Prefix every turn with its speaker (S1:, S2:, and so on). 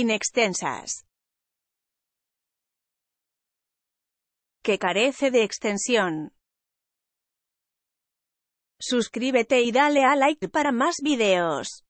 S1: inextensas. Que carece de extensión. Suscríbete y dale a like para más videos.